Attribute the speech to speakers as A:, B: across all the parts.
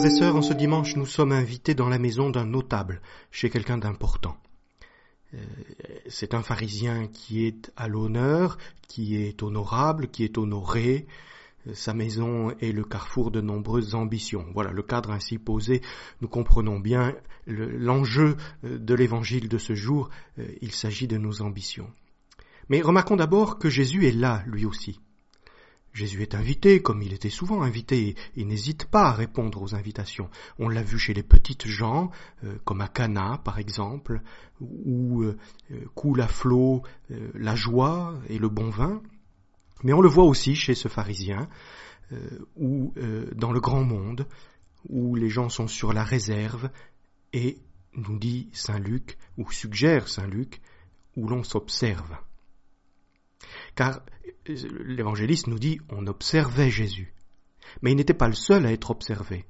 A: Frères et sœurs, en ce dimanche, nous sommes invités dans la maison d'un notable, chez quelqu'un d'important. Euh, c'est un pharisien qui est à l'honneur, qui est honorable, qui est honoré. Euh, sa maison est le carrefour de nombreuses ambitions. Voilà, le cadre ainsi posé, nous comprenons bien l'enjeu euh, de l'évangile de ce jour. Il s'agit de nos ambitions. Mais remarquons d'abord que Jésus est là, lui aussi. Jésus est invité, comme il était souvent invité, et n'hésite pas à répondre aux invitations. On l'a vu chez les petites gens, euh, comme à Cana par exemple, où euh, euh, coule à flot la joie et le bon vin, mais on le voit aussi chez ce pharisien, ou dans le grand monde, où les gens sont sur la réserve, et nous dit Saint Luc, ou suggère Saint Luc, où l'on s'observe car l'évangéliste nous dit on observait Jésus. Mais il n'était pas le seul à être observé.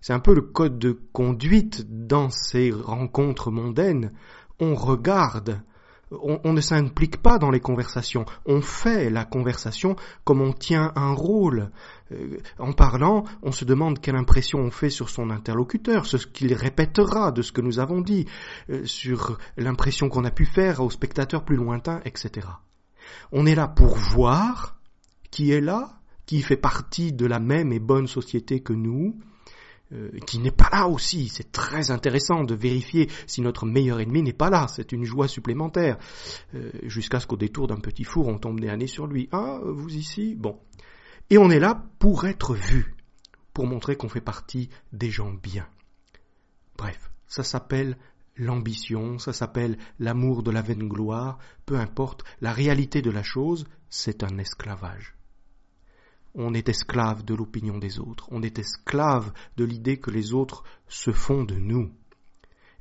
A: C'est un peu le code de conduite dans ces rencontres mondaines. On regarde, on, ne s'implique pas dans les conversations, on fait la conversation comme on tient un rôle. Euh, en parlant, on se demande quelle impression on fait sur son interlocuteur, ce qu'il répétera de ce que nous avons dit, euh, sur l'impression qu'on a pu faire aux spectateurs plus lointains, etc. On est là pour voir qui est là, qui fait partie de la même et bonne société que nous, euh, qui n'est pas là aussi. C'est très intéressant de vérifier si notre meilleur ennemi n'est pas là. C'est une joie supplémentaire. Euh, jusqu'à ce qu'au détour d'un petit four, on tombe des années sur lui. Ah, vous ici Bon. Et on est là pour être vu, pour montrer qu'on fait partie des gens bien. Bref, ça s'appelle l'ambition, ça s'appelle l'amour de la vaine gloire, peu importe, la réalité de la chose, c'est un esclavage. On est esclave de l'opinion des autres, on est esclave de l'idée que les autres se font de nous.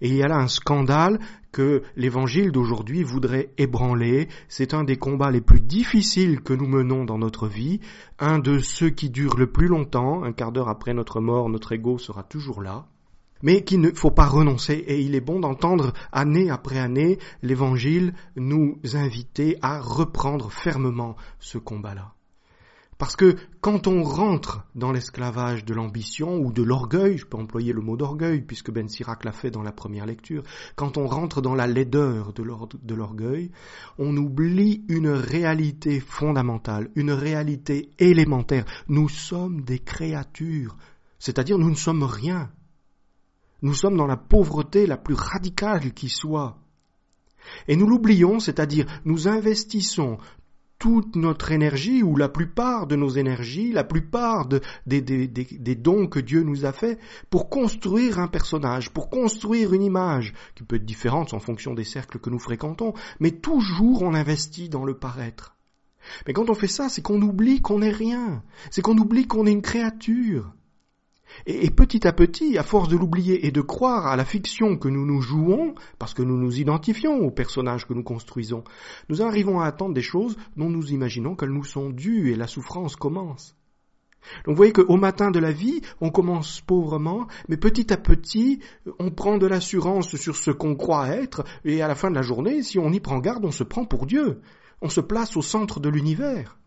A: Et il y a là un scandale que l'évangile d'aujourd'hui voudrait ébranler. C'est un des combats les plus difficiles que nous menons dans notre vie, un de ceux qui durent le plus longtemps, un quart d'heure après notre mort, notre ego sera toujours là mais qu'il ne faut pas renoncer. Et il est bon d'entendre année après année l'Évangile nous inviter à reprendre fermement ce combat-là. Parce que quand on rentre dans l'esclavage de l'ambition ou de l'orgueil, je peux employer le mot d'orgueil puisque Ben Sirac l'a fait dans la première lecture, quand on rentre dans la laideur de l'orgueil, on oublie une réalité fondamentale, une réalité élémentaire. Nous sommes des créatures, c'est-à-dire nous ne sommes rien nous sommes dans la pauvreté la plus radicale qui soit. Et nous l'oublions, c'est-à-dire nous investissons toute notre énergie, ou la plupart de nos énergies, la plupart des, des dons que Dieu nous a faits, pour construire un personnage, pour construire une image, qui peut être différente en fonction des cercles que nous fréquentons, mais toujours on investit dans le paraître. Mais quand on fait ça, c'est qu'on oublie qu'on n'est rien, c'est qu'on oublie qu'on est une créature, et, petit à petit, à force de l'oublier et de croire à la fiction que nous nous jouons, parce que nous nous identifions aux personnages que nous construisons, nous arrivons à attendre des choses dont nous imaginons qu'elles nous sont dues et la souffrance commence. Donc vous voyez qu'au matin de la vie, on commence pauvrement, mais petit à petit, on prend de l'assurance sur ce qu'on croit être, et à la fin de la journée, si on y prend garde, on se prend pour Dieu, on se place au centre de l'univers.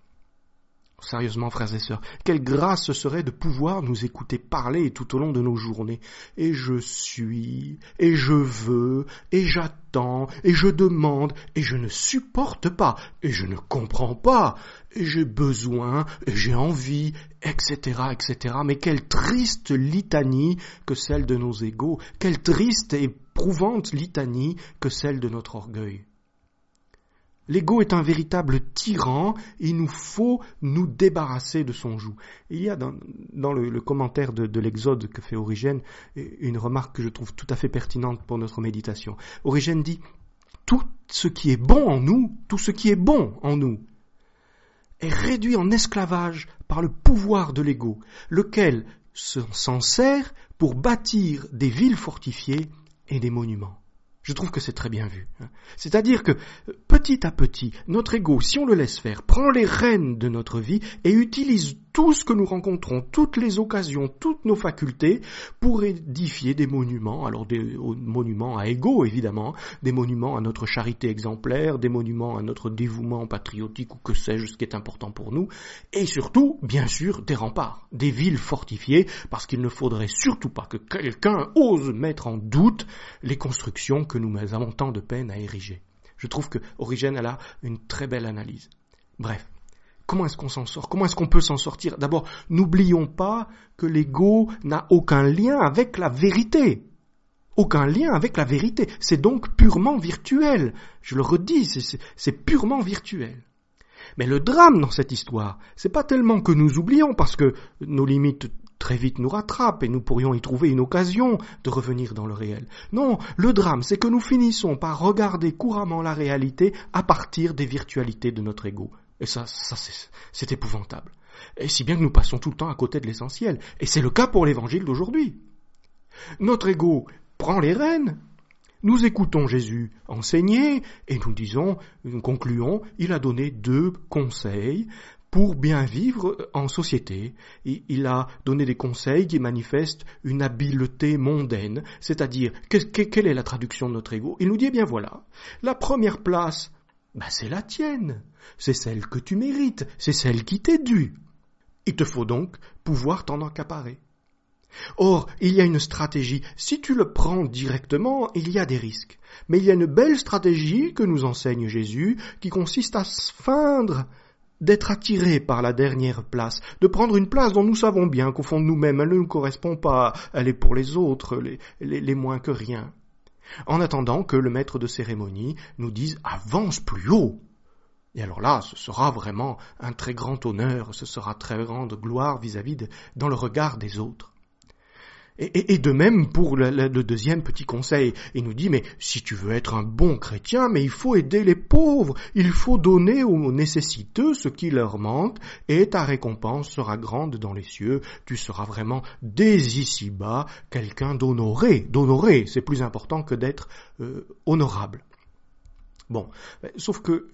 A: Sérieusement, frères et sœurs, quelle grâce ce serait de pouvoir nous écouter parler tout au long de nos journées. Et je suis, et je veux, et j'attends, et je demande, et je ne supporte pas, et je ne comprends pas, et j'ai besoin, et j'ai envie, etc., etc. Mais quelle triste litanie que celle de nos égaux, quelle triste et éprouvante litanie que celle de notre orgueil. L'ego est un véritable tyran, il nous faut nous débarrasser de son joug. Il y a dans, le, commentaire de, de l'Exode que fait Origène euh, une remarque que je trouve tout à fait pertinente pour notre méditation. Origène dit, tout ce qui est bon en nous, tout ce qui est bon en nous, est réduit en esclavage par le pouvoir de l'ego, lequel s'en sert pour bâtir des villes fortifiées et des monuments. Je trouve que c'est très bien vu. Hein. C'est-à-dire que euh, petit à petit, notre ego, si on le laisse faire, prend les rênes de notre vie et utilise tout ce que nous rencontrons, toutes les occasions, toutes nos facultés pour édifier des monuments, alors des monuments à égaux évidemment, des monuments à notre charité exemplaire, des monuments à notre dévouement patriotique ou que sais-je, ce qui est important pour nous, et surtout, bien sûr, des remparts, des villes fortifiées, parce qu'il ne faudrait surtout pas que quelqu'un ose mettre en doute les constructions que nous avons tant de peine à ériger. Je trouve que Origène a a une très belle analyse. Bref, Comment est-ce qu'on s'en sort Comment est-ce qu'on peut s'en sortir D'abord, n'oublions pas que l'ego n'a aucun lien avec la vérité. Aucun lien avec la vérité. C'est donc purement virtuel. Je le redis, c'est purement virtuel. Mais le drame dans cette histoire, c'est pas tellement que nous oublions parce que nos limites très vite nous rattrapent, et nous pourrions y trouver une occasion de revenir dans le réel. Non, le drame, c'est que nous finissons par regarder couramment la réalité à partir des virtualités de notre ego. Et ça, ça c'est épouvantable. Et si bien que nous passons tout le temps à côté de l'essentiel. Et c'est le cas pour l'évangile d'aujourd'hui. Notre ego prend les rênes. Nous écoutons Jésus enseigner et nous disons, nous concluons, il a donné deux conseils pour bien vivre en société. Il a donné des conseils qui manifestent une habileté mondaine, c'est-à-dire quelle est la traduction de notre ego Il nous dit, eh bien voilà, la première place bah, c'est la tienne, c'est celle que tu mérites, c'est celle qui t'est due. Il te faut donc pouvoir t'en accaparer. Or, il y a une stratégie. Si tu le prends directement, il y a des risques. Mais il y a une belle stratégie que nous enseigne Jésus qui consiste à se feindre d'être attiré par la dernière place, de prendre une place dont nous savons bien qu'au fond de nous-mêmes, elle ne nous correspond pas, elle est pour les autres, les moins que rien en attendant que le maître de cérémonie nous dise avance plus haut. Et alors là, ce sera vraiment un très grand honneur, ce sera très grande gloire vis-à-vis dans le regard des autres. Et, de même pour le, deuxième petit conseil, il nous dit, mais si tu veux être un bon chrétien, mais il faut aider les pauvres, il faut donner aux nécessiteux ce qui leur manque, et ta récompense sera grande dans les cieux, tu seras vraiment dès ici-bas quelqu'un d'honoré, d'honoré, c'est plus important que d'être euh, honorable. Bon, euh, sauf que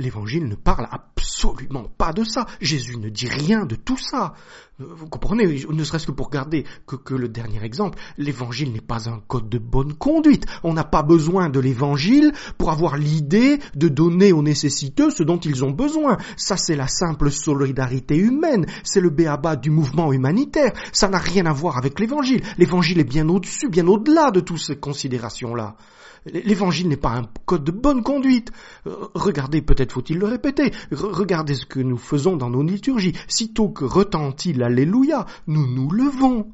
A: L'évangile ne parle absolument pas de ça. Jésus ne dit rien de tout ça. Euh, vous comprenez, ne serait-ce que pour garder que, le dernier exemple, l'évangile n'est pas un code de bonne conduite. On n'a pas besoin de l'évangile pour avoir l'idée de donner aux nécessiteux ce dont ils ont besoin. Ça, c'est la simple solidarité humaine. C'est le béaba du mouvement humanitaire. Ça n'a rien à voir avec l'évangile. L'évangile est bien au-dessus, bien au-delà de toutes ces considérations-là. L'évangile n'est pas un code de bonne conduite. Euh, regardez peut-être faut-il le répéter, regardez ce que nous faisons dans nos liturgies. Sitôt que retentit l'Alléluia, nous nous levons.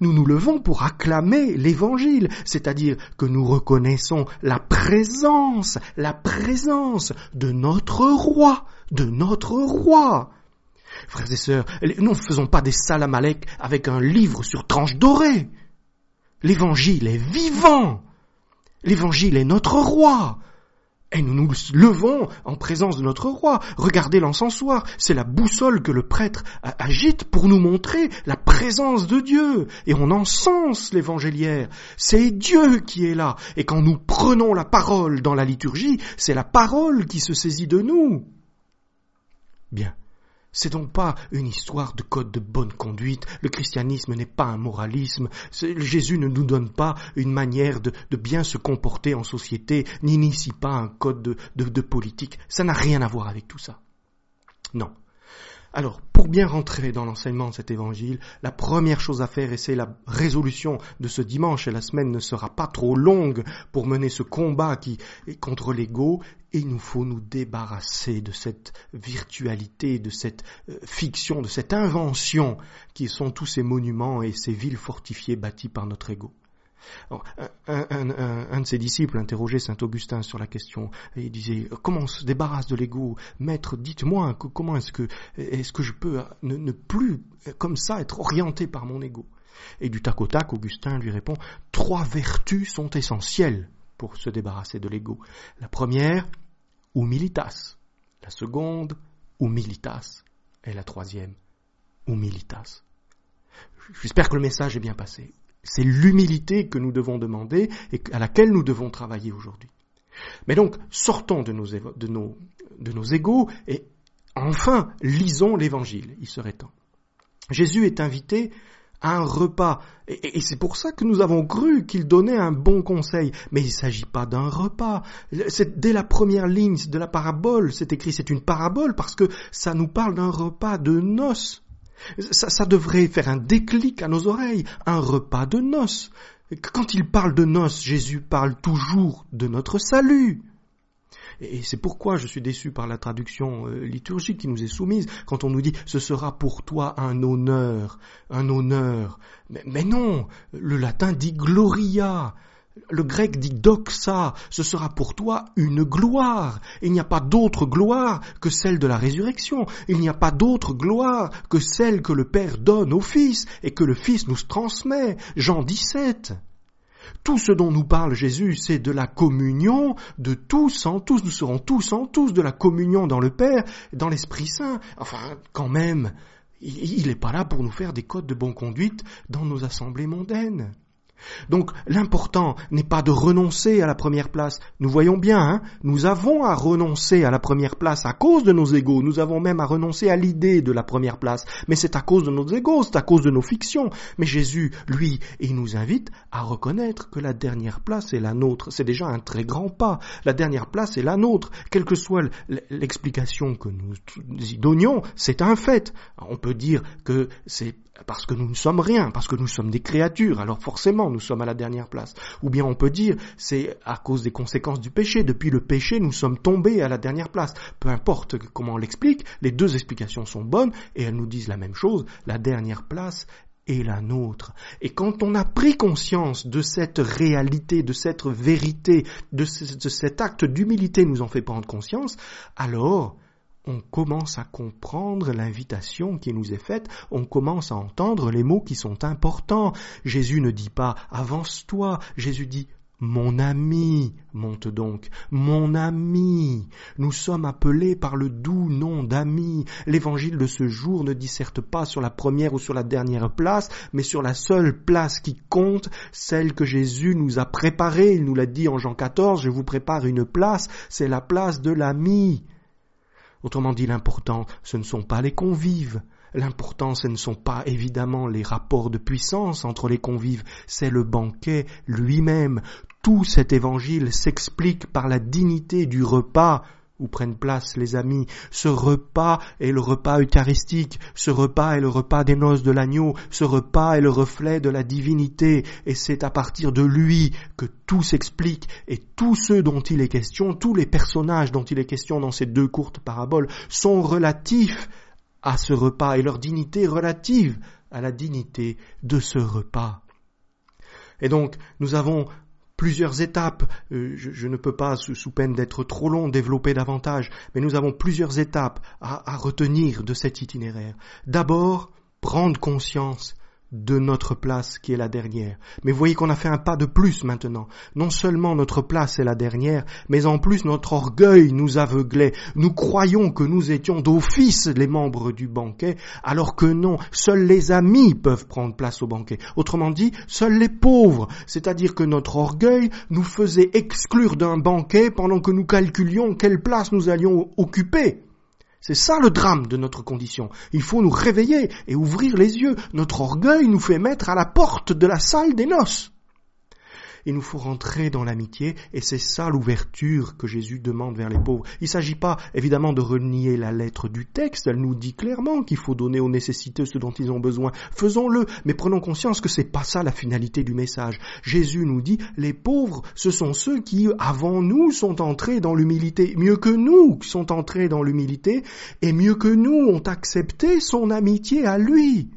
A: Nous nous levons pour acclamer l'Évangile, c'est-à-dire que nous reconnaissons la présence, la présence de notre roi, de notre roi. Frères et sœurs, nous ne faisons pas des salamalek avec un livre sur tranche dorée. L'Évangile est vivant. L'Évangile est notre roi. Et nous nous levons en présence de notre roi. Regardez l'encensoir, c'est la boussole que le prêtre agite pour nous montrer la présence de Dieu. Et on encense l'évangéliaire. C'est Dieu qui est là. Et quand nous prenons la parole dans la liturgie, c'est la parole qui se saisit de nous. Bien, c'est donc pas une histoire de code de bonne conduite, le christianisme n'est pas un moralisme, Jésus ne nous donne pas une manière de, bien se comporter en société, n'initie pas un code de politique, ça n'a rien à voir avec tout ça. Non, alors, pour bien rentrer dans l'enseignement de cet évangile, la première chose à faire, et c'est la résolution de ce dimanche, et la semaine ne sera pas trop longue pour mener ce combat qui est contre l'ego, et il nous faut nous débarrasser de cette virtualité, de cette euh, fiction, de cette invention qui sont tous ces monuments et ces villes fortifiées bâties par notre ego un, de ses disciples interrogeait saint Augustin sur la question et il disait comment on se débarrasse de l'ego Maître, dites-moi comment est-ce que je peux ne, ne, plus comme ça être orienté par mon ego Et du tac au tac, Augustin lui répond trois vertus sont essentielles pour se débarrasser de l'ego. La première, humilitas. La seconde, humilitas. Et la troisième, humilitas. J'espère que le message est bien passé. C'est l'humilité que nous devons demander et à laquelle nous devons travailler aujourd'hui. Mais donc, sortons de nos, égaux et enfin, lisons l'Évangile, il serait temps. Jésus est invité à un repas, et, et c'est pour ça que nous avons cru qu'il donnait un bon conseil, mais il ne s'agit pas d'un repas. Dès la première ligne de la parabole, c'est écrit c'est une parabole parce que ça nous parle d'un repas de noces. Ça, devrait faire un déclic à nos oreilles, un repas de noces. Quand il parle de noces, Jésus parle toujours de notre salut. Et c'est pourquoi je suis déçu par la traduction euh, liturgique qui nous est soumise quand on nous dit ce sera pour toi un honneur, un honneur. mais non, le latin dit gloria, le grec dit doxa, ce sera pour toi une gloire. Il n'y a pas d'autre gloire que celle de la résurrection. Il n'y a pas d'autre gloire que celle que le Père donne au Fils et que le Fils nous transmet. Jean 17. Tout ce dont nous parle Jésus, c'est de la communion de tous en tous. Nous serons tous en tous de la communion dans le Père, dans l'Esprit Saint. Enfin, quand même, il n'est pas là pour nous faire des codes de bonne conduite dans nos assemblées mondaines. Donc l'important n'est pas de renoncer à la première place. Nous voyons bien, hein, nous avons à renoncer à la première place à cause de nos égaux. Nous avons même à renoncer à l'idée de la première place. Mais c'est à cause de nos égaux, c'est à cause de nos fictions. Mais Jésus, lui, il nous invite à reconnaître que la dernière place est la nôtre. C'est déjà un très grand pas. La dernière place est la nôtre. Quelle que soit l'explication que nous y donnions, c'est un fait. On peut dire que c'est parce que nous ne sommes rien, parce que nous sommes des créatures, alors forcément nous sommes à la dernière place. Ou bien on peut dire c'est à cause des conséquences du péché, depuis le péché nous sommes tombés à la dernière place. Peu importe comment on l'explique, les deux explications sont bonnes et elles nous disent la même chose, la dernière place est la nôtre. Et quand on a pris conscience de cette réalité, de cette vérité, de, de cet acte d'humilité nous en fait prendre conscience, alors on commence à comprendre l'invitation qui nous est faite, on commence à entendre les mots qui sont importants. Jésus ne dit pas avance-toi, Jésus dit mon ami, monte donc, mon ami. Nous sommes appelés par le doux nom d'ami. L'évangile de ce jour ne disserte pas sur la première ou sur la dernière place, mais sur la seule place qui compte, celle que Jésus nous a préparée. Il nous l'a dit en Jean 14, je vous prépare une place, c'est la place de l'ami. Autrement dit, l'important, ce ne sont pas les convives. L'important, ce ne sont pas évidemment les rapports de puissance entre les convives, c'est le banquet lui-même. Tout cet évangile s'explique par la dignité du repas où prennent place, les amis, ce repas est le repas eucharistique, ce repas est le repas des noces de l'agneau, ce repas est le reflet de la divinité, et c'est à partir de lui que tout s'explique, et tous ceux dont il est question, tous les personnages dont il est question dans ces deux courtes paraboles, sont relatifs à ce repas, et leur dignité relative à la dignité de ce repas. Et donc, nous avons plusieurs étapes. Euh, je, ne peux pas, sous peine d'être trop long, développer davantage, mais nous avons plusieurs étapes à retenir de cet itinéraire. D'abord, prendre conscience de notre place qui est la dernière. Mais voyez qu'on a fait un pas de plus maintenant. Non seulement notre place est la dernière, mais en plus notre orgueil nous aveuglait. Nous croyons que nous étions d'office les membres du banquet, alors que non, seuls les amis peuvent prendre place au banquet. Autrement dit, seuls les pauvres. C'est-à-dire que notre orgueil nous faisait exclure d'un banquet pendant que nous calculions quelle place nous allions occuper. C'est ça le drame de notre condition. Il faut nous réveiller et ouvrir les yeux. Notre orgueil nous fait mettre à la porte de la salle des noces. Il nous faut rentrer dans l'amitié et c'est ça l'ouverture que Jésus demande vers les pauvres. Il ne s'agit pas évidemment de renier la lettre du texte, elle nous dit clairement qu'il faut donner aux nécessiteux ce dont ils ont besoin. Faisons-le, mais prenons conscience que c'est pas ça la finalité du message. Jésus nous dit les pauvres, ce sont ceux qui avant nous sont entrés dans l'humilité, mieux que nous sont entrés dans l'humilité et mieux que nous ont accepté son amitié à lui.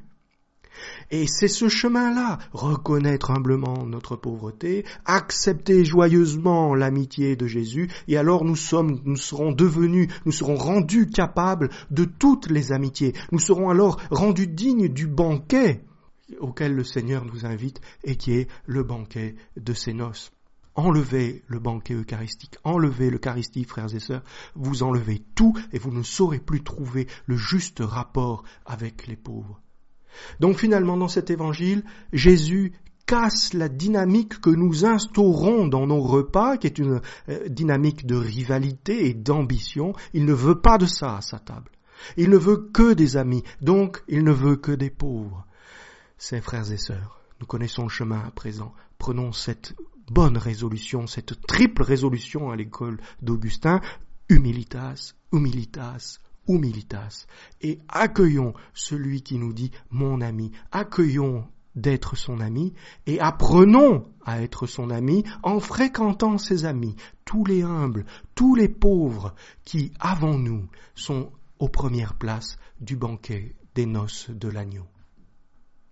A: Et c'est ce chemin-là, reconnaître humblement notre pauvreté, accepter joyeusement l'amitié de Jésus, et alors nous sommes, nous serons devenus, nous serons rendus capables de toutes les amitiés. Nous serons alors rendus dignes du banquet auquel le Seigneur nous invite et qui est le banquet de ses noces. Enlevez le banquet eucharistique, enlevez l'Eucharistie, frères et sœurs, vous enlevez tout et vous ne saurez plus trouver le juste rapport avec les pauvres. Donc finalement, dans cet évangile, Jésus casse la dynamique que nous instaurons dans nos repas, qui est une euh, dynamique de rivalité et d'ambition. Il ne veut pas de ça à sa table. Il ne veut que des amis, donc il ne veut que des pauvres. Ses frères et sœurs, nous connaissons le chemin à présent. Prenons cette bonne résolution, cette triple résolution à l'école d'Augustin, humilitas, humilitas, humilitas et accueillons celui qui nous dit mon ami, accueillons d'être son ami et apprenons à être son ami en fréquentant ses amis, tous les humbles, tous les pauvres qui, avant nous, sont aux premières places du banquet des noces de l'agneau.